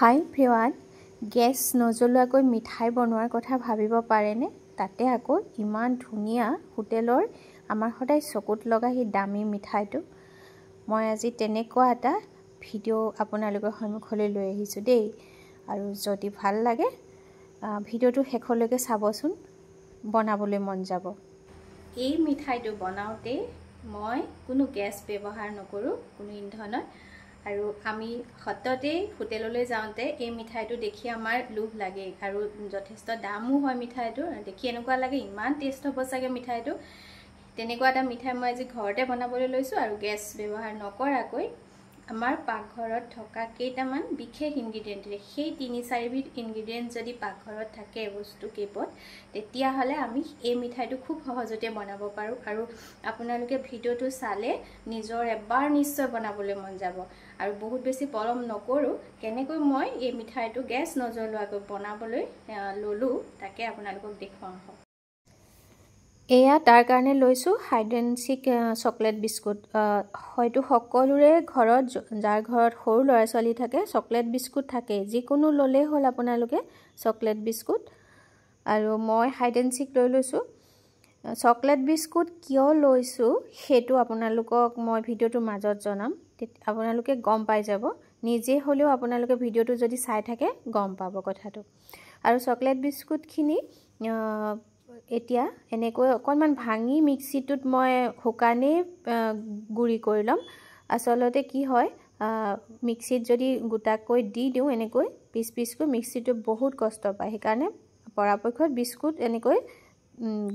হাই ফেৱাত gas নজ্বলোৱাকৈ মিঠাই বনোৱাৰ কথা ভাবিব পাৰেনে তাতে আকৌ ইমান ধুনীয়া হোটেলৰ আমাৰ সদায় চকুত লগা সেই দামী মিঠাইটো মই আজি তেনেকুৱা এটা ভিডিঅ' আপোনালোকৰ সন্মুখলৈ লৈ আহিছোঁ দেই আৰু যদি ভাল লাগে ভিডিঅ'টো শেষলৈকে চাবচোন বনাবলৈ মন যাব এই মিঠাইটো বনাওঁতে মই কোনো গেছ ব্যৱহাৰ নকৰোঁ কোনো ইন্ধনত আৰু আমি সততেই হোটেললৈ যাওঁতে এই মিঠাইটো দেখি আমাৰ লোভ লাগে আৰু যথেষ্ট দামো হয় মিঠাইটো দেখি এনেকুৱা লাগে ইমান টেষ্ট হ'ব চাগে মিঠাইটো তেনেকুৱা এটা মিঠাই মই আজি ঘৰতে বনাবলৈ লৈছোঁ আৰু গেছ ব্যৱহাৰ নকৰাকৈ আমাৰ পাকঘৰত থকা কেইটামান বিশেষ ইনগ্ৰিডিয়েণ্টেৰে সেই তিনি চাৰিবিধ ইনগ্ৰেডিয়েণ্ট যদি পাকঘৰত থাকে বস্তু কেইপদ তেতিয়াহ'লে আমি এই মিঠাইটো খুব সহজতে বনাব পাৰোঁ আৰু আপোনালোকে ভিডিঅ'টো চালে নিজৰ এবাৰ নিশ্চয় বনাবলৈ মন যাব আৰু বহুত বেছি পলম নকৰোঁ কেনেকৈ মই এই মিঠাইটো গেছ নজ্বলোৱাকৈ বনাবলৈ ল'লোঁ তাকে আপোনালোকক দেখুৱাওঁ এয়া তাৰ কাৰণে লৈছোঁ হাইড্ৰেনচিক চকলেট বিস্কুট হয়তো সকলোৰে ঘৰত যাৰ ঘৰত সৰু ল'ৰা ছোৱালী থাকে চকলেট বিস্কুট থাকে যিকোনো ল'লেই হ'ল আপোনালোকে চকলেট বিস্কুট আৰু মই হাইড্ৰেনচিক লৈ লৈছোঁ চকলেট বিস্কুট কিয় লৈছোঁ সেইটো আপোনালোকক মই ভিডিঅ'টোৰ মাজত জনাম আপোনালোকে গম পাই যাব নিজে হ'লেও আপোনালোকে ভিডিঅ'টো যদি চাই থাকে গম পাব কথাটো আৰু চকলেট বিস্কুটখিনি এতিয়া এনেকৈ অকণমান ভাঙি মিক্সিটোত মই শুকানেই গুড়ি কৰি ল'ম আচলতে কি হয় মিক্সিত যদি গোটাকৈ দি দিওঁ এনেকৈ পিচ পিচকৈ মিক্সিটো বহুত কষ্ট পায় সেইকাৰণে পৰাপক্ষত বিস্কুট এনেকৈ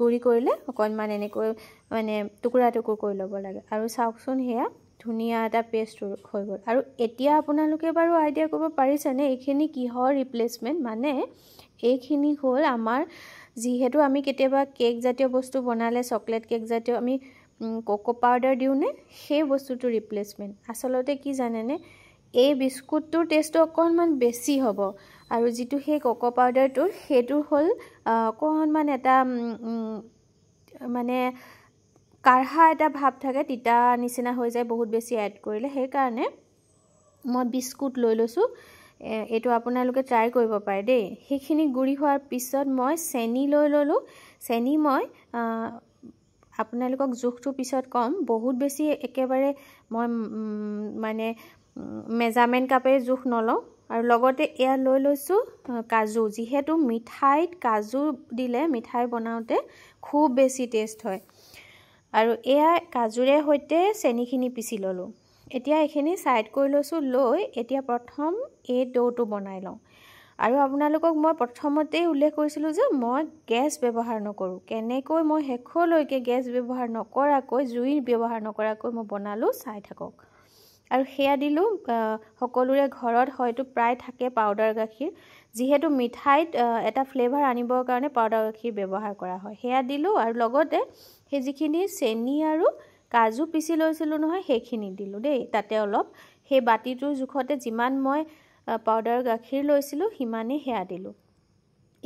গুড়ি কৰিলে অকণমান এনেকৈ মানে টুকুৰা টুকুৰ কৰি ল'ব লাগে আৰু চাওকচোন সেয়া ধুনীয়া এটা পেষ্ট হৈ গ'ল আৰু এতিয়া আপোনালোকে বাৰু আইডিয়া কৰিব পাৰিছেনে এইখিনি কিহৰ ৰিপ্লেচমেণ্ট মানে এইখিনি হ'ল আমাৰ যিহেতু আমি কেতিয়াবা কেকজাতীয় বস্তু বনালে চকলেট কেকজাতীয় আমি কক' পাউডাৰ দিওঁনে সেই বস্তুটো ৰিপ্লেচমেণ্ট আচলতে কি জানেনে এই বিস্কুটটোৰ টেষ্টটো অকণমান বেছি হ'ব আৰু যিটো সেই কক' পাউডাৰটোৰ সেইটো হ'ল অকণমান এটা মানে কাঢ়া এটা ভাৱ থাকে তিতা নিচিনা হৈ যায় বহুত বেছি এড কৰিলে সেইকাৰণে মই বিস্কুট লৈ লৈছোঁ এইটো আপোনালোকে ট্ৰাই কৰিব পাৰে দেই সেইখিনি গুড়ি হোৱাৰ পিছত মই চেনি লৈ ল'লোঁ চেনি মই আপোনালোকক জোখটোৰ পিছত ক'ম বহুত বেছি একেবাৰে মই মানে মেজাৰমেণ্ট কাপেৰে জোখ নলওঁ আৰু লগতে এয়া লৈ লৈছোঁ কাজু যিহেতু মিঠাইত কাজু দিলে মিঠাই বনাওঁতে খুব বেছি টেষ্ট হয় আৰু এয়া কাজুৰে সৈতে চেনিখিনি পিচি ল'লোঁ এতিয়া এইখিনি ছাইড কৰি লৈছোঁ লৈ এতিয়া প্ৰথম এই ডৌটো বনাই লওঁ আৰু আপোনালোকক মই প্ৰথমতেই উল্লেখ কৰিছিলোঁ যে মই গেছ ব্যৱহাৰ নকৰোঁ কেনেকৈ মই শেষলৈকে গেছ ব্যৱহাৰ নকৰাকৈ জুই ব্যৱহাৰ নকৰাকৈ মই বনালোঁ চাই থাকক আৰু সেয়া দিলোঁ সকলোৰে ঘৰত হয়তো প্ৰায় থাকে পাউদাৰ গাখীৰ যিহেতু মিঠাইত এটা ফ্লেভাৰ আনিবৰ কাৰণে পাউদাৰ গাখীৰ ব্যৱহাৰ কৰা হয় সেয়া দিলোঁ আৰু লগতে সেই যিখিনি চেনি আৰু কাজু পিচি লৈছিলোঁ নহয় সেইখিনি দিলোঁ দেই তাতে অলপ সেই বাতিটোৰ জোখতে যিমান মই পাউদাৰ গাখীৰ লৈছিলোঁ সিমানেই সেয়া দিলোঁ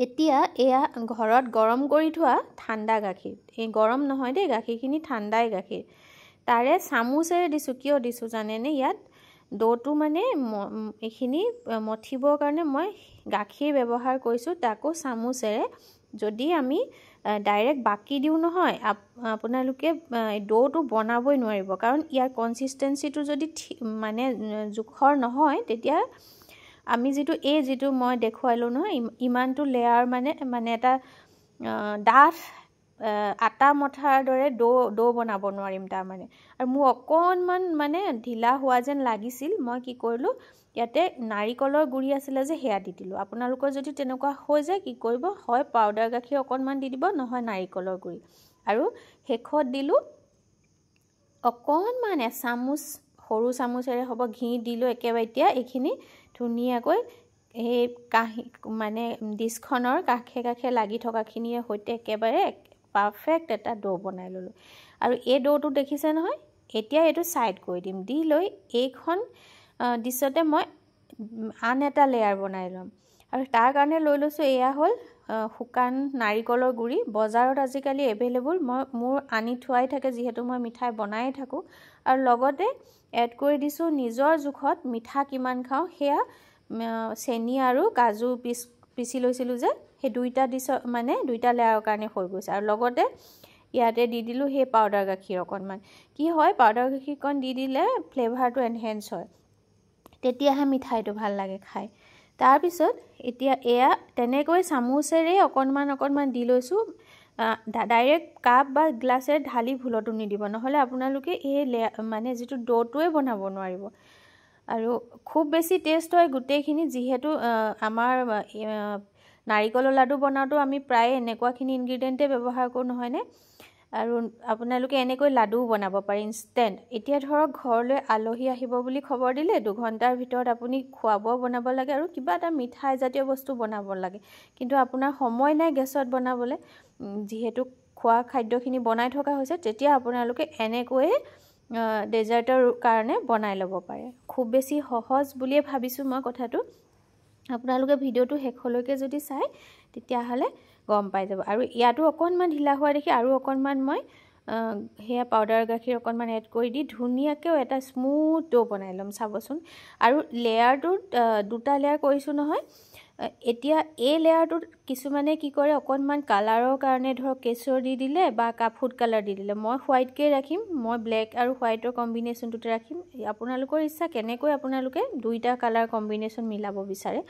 এতিয়া এয়া ঘৰত গৰম কৰি থোৱা ঠাণ্ডা গাখীৰ এই গৰম নহয় দেই গাখীৰখিনি ঠাণ্ডাই গাখীৰ তাৰে চামুচেৰে দিছোঁ কিয় দিছোঁ জানেনে ইয়াত দৌটো মানে এইখিনি মঠিবৰ কাৰণে মই গাখীৰ ব্যৱহাৰ কৰিছোঁ তাকো চামুচেৰে যদি আমি ডাইৰেক্ট বাকি দিওঁ নহয় আপোনালোকে ডোটো বনাবই নোৱাৰিব কাৰণ ইয়াৰ কনচিষ্টেঞ্চিটো যদি মানে জোখৰ নহয় তেতিয়া আমি যিটো এই যিটো মই দেখুৱালোঁ নহয় ইমানটো লেয়াৰ মানে মানে এটা ডাঠ আটা মঠাৰ দৰে ডৌ ডৌ বনাব নোৱাৰিম তাৰমানে আৰু মোৰ অকণমান মানে ঢিলা হোৱা যেন লাগিছিল মই কি কৰিলোঁ ইয়াতে নাৰিকলৰ গুড়ি আছিলে যে সেয়া দি দিলোঁ আপোনালোকৰ যদি তেনেকুৱা হৈ যায় কি কৰিব হয় পাউডাৰ গাখীৰ অকণমান দি দিব নহয় নাৰিকলৰ গুড়ি আৰু শেষত দিলোঁ অকণমান এচামুচ সৰু চামুচেৰে হ'ব ঘি দিলোঁ একেবাৰে এতিয়া এইখিনি ধুনীয়াকৈ এই কাঁহী মানে ডিছখনৰ কাষে কাষে লাগি থকাখিনিৰে সৈতে একেবাৰে পাৰফেক্ট এটা ডৌ বনাই ল'লোঁ আৰু এই ডৌটো দেখিছে নহয় এতিয়া এইটো ছাইড কৰি দিম দি লৈ এইখন দৃশ্যতে মই আন এটা লেয়াৰ বনাই ল'ম আৰু তাৰ কাৰণে লৈ লৈছোঁ এয়া হ'ল শুকান নাৰিকলৰ গুড়ি বজাৰত আজিকালি এভেইলেবল মই মোৰ আনি থোৱাই থাকে যিহেতু মই মিঠাই বনাই থাকোঁ আৰু লগতে এড কৰি দিছোঁ নিজৰ জোখত মিঠা কিমান খাওঁ সেয়া চেনি আৰু কাজু পিচ পিচি লৈছিলোঁ যে সেই দুইটা ডিছৰ মানে দুইটা লেয়াৰৰ কাৰণে হৈ গৈছে আৰু লগতে ইয়াতে দি দিলোঁ সেই পাউদাৰ গাখীৰ অকণমান কি হয় পাউডাৰ গাখীৰকণ দি দিলে ফ্লেভাৰটো এনহেঞ্চ হয় তেতিয়াহে মিঠাইটো ভাল লাগে খাই তাৰপিছত এতিয়া এয়া তেনেকৈ চামুচেৰে অকণমান অকণমান দি লৈছোঁ ডাইৰেক্ট কাপ বা গ্লাছেৰে ঢালি ভুলতো নিদিব নহ'লে আপোনালোকে এই লে মানে যিটো ড'টোৱে বনাব নোৱাৰিব আৰু খুব বেছি টেষ্ট হয় গোটেইখিনি যিহেতু আমাৰ নাৰিকলৰ লাডু বনাওঁতেও আমি প্ৰায় এনেকুৱাখিনি ইনগ্ৰিডিয়েণ্টে ব্যৱহাৰ কৰোঁ নহয়নে আৰু আপোনালোকে এনেকৈ লাডুও বনাব পাৰে ইনষ্টেণ্ট এতিয়া ধৰক ঘৰলৈ আলহী আহিব বুলি খবৰ দিলে দুঘণ্টাৰ ভিতৰত আপুনি খোৱা বোৱা বনাব লাগে আৰু কিবা এটা মিঠাইজাতীয় বস্তু বনাব লাগে কিন্তু আপোনাৰ সময় নাই গেছত বনাবলৈ যিহেতু খোৱা খাদ্যখিনি বনাই থকা হৈছে তেতিয়া আপোনালোকে এনেকৈয়ে ডেজাৰ্টৰ কাৰণে বনাই ল'ব পাৰে খুব বেছি সহজ বুলিয়ে ভাবিছোঁ মই কথাটো আপোনালোকে ভিডিঅ'টো শেষলৈকে যদি চাই তেতিয়াহ'লে গম পাই যাব আৰু ইয়াতো অকণমান ঢিলা হোৱা দেখি আৰু অকণমান মই সেয়া পাউদাৰ গাখীৰ অকণমান এড কৰি দি ধুনীয়াকৈও এটা স্মুথ ডো বনাই ল'ম চাবচোন আৰু লেয়াৰটোত দুটা লেয়াৰ কৰিছোঁ নহয় এতিয়া এই লেয়াৰটোত কিছুমানে কি কৰে অকণমান কালাৰৰ কাৰণে ধৰক কেচৰ দি দিলে বা কাপফুট কালাৰ দি দিলে মই হোৱাইটকেই ৰাখিম মই ব্লেক আৰু হোৱাইটৰ কম্বিনেশ্যনটোতে ৰাখিম আপোনালোকৰ ইচ্ছা কেনেকৈ আপোনালোকে দুইটা কালাৰ কম্বিনেশ্যন মিলাব বিচাৰে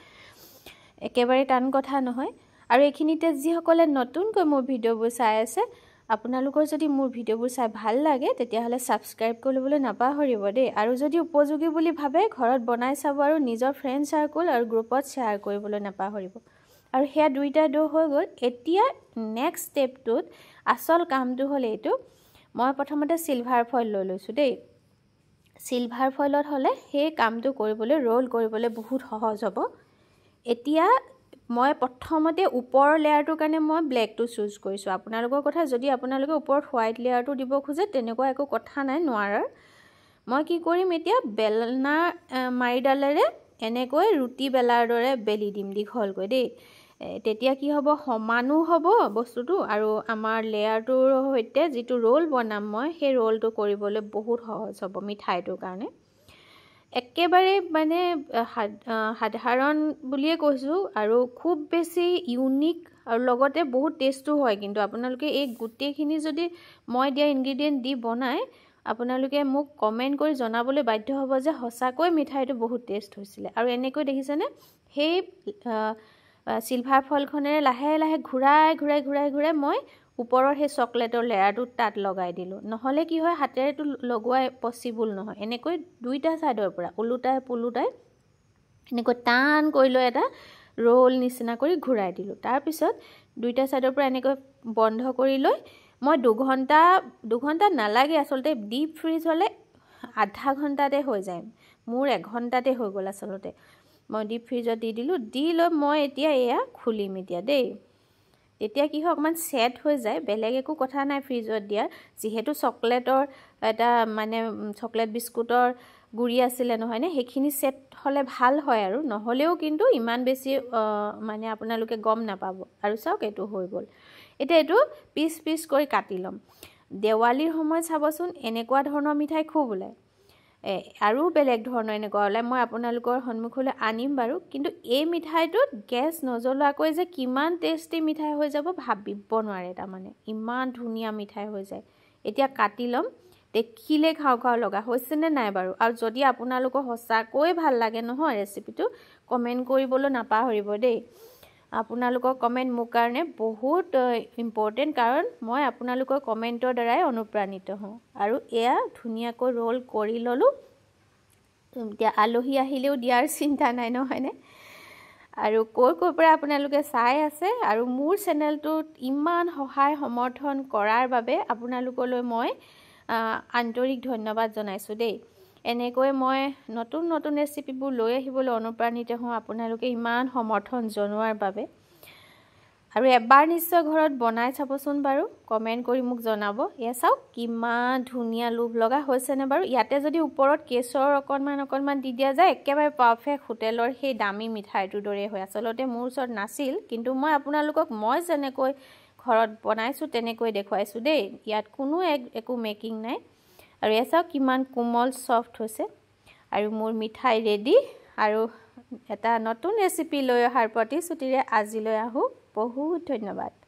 একেবাৰে টান কথা নহয় আৰু এইখিনিতে যিসকলে নতুনকৈ মোৰ ভিডিঅ'বোৰ চাই আছে আপোনালোকৰ যদি মোৰ ভিডিঅ'বোৰ চাই ভাল লাগে তেতিয়াহ'লে ছাবস্ক্ৰাইব কৰিবলৈ নাপাহৰিব দেই আৰু যদি উপযোগী বুলি ভাবে ঘৰত বনাই চাব আৰু নিজৰ ফ্ৰেণ্ড চাৰ্কুল আৰু গ্ৰুপত শ্বেয়াৰ কৰিবলৈ নাপাহৰিব আৰু সেয়া দুইটা ড' হৈ গ'ল এতিয়া নেক্সট ষ্টেপটোত আচল কামটো হ'লে এইটো মই প্ৰথমতে চিলভাৰ ফইল লৈ লৈছোঁ দেই চিলভাৰ ফইলত হ'লে সেই কামটো কৰিবলৈ ৰোল কৰিবলৈ বহুত সহজ হ'ব এতিয়া মই প্ৰথমতে ওপৰৰ লেয়াৰটোৰ কাৰণে মই ব্লেকটো চুজ কৰিছোঁ আপোনালোকৰ কথা যদি আপোনালোকে ওপৰত হোৱাইট লেয়াৰটো দিব খোজে তেনেকুৱা একো কথা নাই নোৱাৰাৰ মই কি কৰিম এতিয়া বেলনা মাৰিডালেৰে এনেকৈ ৰুটি বেলাৰ দৰে বেলি দিম দীঘলকৈ দেই তেতিয়া কি হ'ব সমানো হ'ব বস্তুটো আৰু আমাৰ লেয়াৰটোৰ সৈতে যিটো ৰোল বনাম মই সেই ৰোলটো কৰিবলৈ বহুত সহজ হ'ব মিঠাইটোৰ কাৰণে একেবাৰে মানে সাধাৰণ বুলিয়ে কৈছোঁ আৰু খুব বেছি ইউনিক আৰু লগতে বহুত টেষ্টো হয় কিন্তু আপোনালোকে এই গোটেইখিনি যদি মই দিয়া ইনগ্ৰিডিয়েণ্ট দি বনাই আপোনালোকে মোক কমেণ্ট কৰি জনাবলৈ বাধ্য হ'ব যে সঁচাকৈ মিঠাইটো বহুত টেষ্ট হৈছিলে আৰু এনেকৈ দেখিছেনে সেই চিলভাৰ ফলখনেৰে লাহে লাহে ঘূৰাই ঘূৰাই ঘূৰাই ঘূৰাই মই ওপৰৰ সেই চকলেটৰ লেয়াৰটো তাত লগাই দিলোঁ নহ'লে কি হয় হাতেৰেটো লগোৱাই পচিবল নহয় এনেকৈ দুইটা ছাইডৰ পৰা ওলোটাই পোলোটাই এনেকৈ টান কৰি লৈ এটা ৰোল নিচিনা কৰি ঘূৰাই দিলোঁ তাৰপিছত দুইটা ছাইডৰ পৰা এনেকৈ বন্ধ কৰি লৈ মই দুঘণ্টা দুঘণ্টা নালাগে আচলতে ডিপ ফ্ৰিজ হ'লে আধা ঘণ্টাতে হৈ যায় মোৰ এঘণ্টাতে হৈ গ'ল আচলতে মই ডিপ ফ্ৰিজত দি দিলোঁ দি লৈ মই এতিয়া এয়া খুলিম এতিয়া দেই তেতিয়া কি হয় অকণমান ছেট হৈ যায় বেলেগ একো কথা নাই ফ্ৰিজত দিয়া যিহেতু চকলেটৰ এটা মানে চকলেট বিস্কুটৰ গুড়ি আছিলে নহয়নে সেইখিনি ছেট হ'লে ভাল হয় আৰু নহ'লেও কিন্তু ইমান বেছি মানে আপোনালোকে গম নাপাব আৰু চাওক এইটো হৈ গ'ল এতিয়া এইটো পিচ পিচ কৰি কাটি ল'ম দেৱালীৰ সময়ত চাবচোন এনেকুৱা ধৰণৰ মিঠাই খুব ওলায় আৰু বেলেগ ধৰণৰ এনেকুৱা ওলায় মই আপোনালোকৰ সন্মুখলৈ আনিম বাৰু কিন্তু এই মিঠাইটোত গেছ নজ্বলোৱাকৈ যে কিমান টেষ্টি মিঠাই হৈ যাব ভাবিব নোৱাৰে তাৰমানে ইমান ধুনীয়া মিঠাই হৈ যায় এতিয়া কাটি ল'ম দেখিলে খাওঁ খাওঁ লগা হৈছেনে নাই বাৰু আৰু যদি আপোনালোকৰ সঁচাকৈ ভাল লাগে নহয় ৰেচিপিটো কমেণ্ট কৰিবলৈ নাপাহৰিব দেই আপোনালোকৰ কমেণ্ট মোৰ কাৰণে বহুত ইম্পৰ্টেণ্ট কাৰণ মই আপোনালোকৰ কমেণ্টৰ দ্বাৰাই অনুপ্ৰাণিত হওঁ আৰু এয়া ধুনীয়াকৈ ৰোল কৰি ল'লোঁ এতিয়া আলহী আহিলেও দিয়াৰ চিন্তা নাই নহয়নে আৰু ক'ৰ ক'ৰ পৰা আপোনালোকে চাই আছে আৰু মোৰ চেনেলটোত ইমান সহায় সমৰ্থন কৰাৰ বাবে আপোনালোকলৈ মই আন্তৰিক ধন্যবাদ জনাইছোঁ দেই এনেকৈ মই নতুন নতুন ৰেচিপিবোৰ লৈ আহিবলৈ অনুপ্ৰাণিত হওঁ আপোনালোকে ইমান সমৰ্থন জনোৱাৰ বাবে আৰু এবাৰ নিশ্চয় ঘৰত বনাই চাবচোন বাৰু কমেণ্ট কৰি মোক জনাব এয়া চাওক কিমান ধুনীয়া লোভ লগা হৈছেনে বাৰু ইয়াতে যদি ওপৰত কেশৰ অকণমান অকণমান দি দিয়া যায় একেবাৰে পাৰফেক্ট হোটেলৰ সেই দামী মিঠাইটোৰ দৰে হয় আচলতে মোৰ ওচৰত নাছিল কিন্তু মই আপোনালোকক মই যেনেকৈ ঘৰত বনাইছোঁ তেনেকৈ দেখুৱাইছোঁ দেই ইয়াত কোনো একো মেকিং নাই আৰু এয়া চাওক কিমান কোমল চফ্ট হৈছে আৰু মোৰ মিঠাই ৰেডি আৰু এটা নতুন ৰেচিপি লৈ অহাৰ প্ৰতিশ্ৰুতিৰে আজিলৈ আহোঁ বহুত ধন্যবাদ